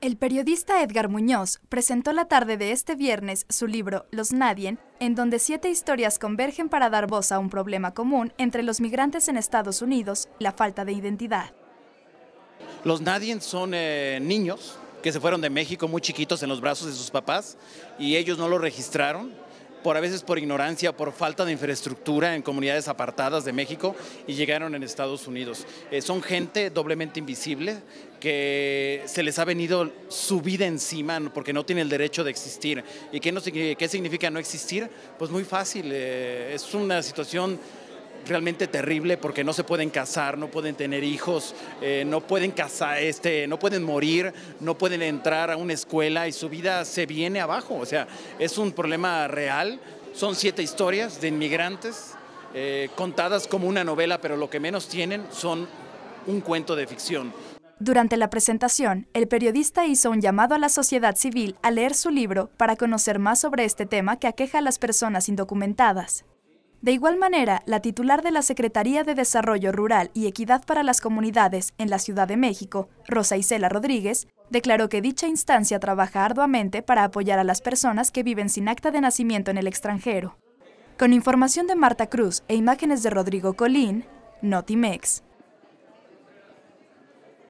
El periodista Edgar Muñoz presentó la tarde de este viernes su libro Los Nadien, en donde siete historias convergen para dar voz a un problema común entre los migrantes en Estados Unidos, la falta de identidad. Los Nadien son eh, niños que se fueron de México muy chiquitos en los brazos de sus papás y ellos no lo registraron por a veces por ignorancia, por falta de infraestructura en comunidades apartadas de México y llegaron en Estados Unidos. Eh, son gente doblemente invisible que se les ha venido su vida encima porque no tiene el derecho de existir. ¿Y qué, qué significa no existir? Pues muy fácil, eh, es una situación realmente terrible porque no se pueden casar, no pueden tener hijos, eh, no pueden casar, este, no pueden morir, no pueden entrar a una escuela y su vida se viene abajo. O sea, es un problema real. Son siete historias de inmigrantes eh, contadas como una novela, pero lo que menos tienen son un cuento de ficción. Durante la presentación, el periodista hizo un llamado a la sociedad civil a leer su libro para conocer más sobre este tema que aqueja a las personas indocumentadas. De igual manera, la titular de la Secretaría de Desarrollo Rural y Equidad para las Comunidades en la Ciudad de México, Rosa Isela Rodríguez, declaró que dicha instancia trabaja arduamente para apoyar a las personas que viven sin acta de nacimiento en el extranjero. Con información de Marta Cruz e imágenes de Rodrigo Colín, Notimex.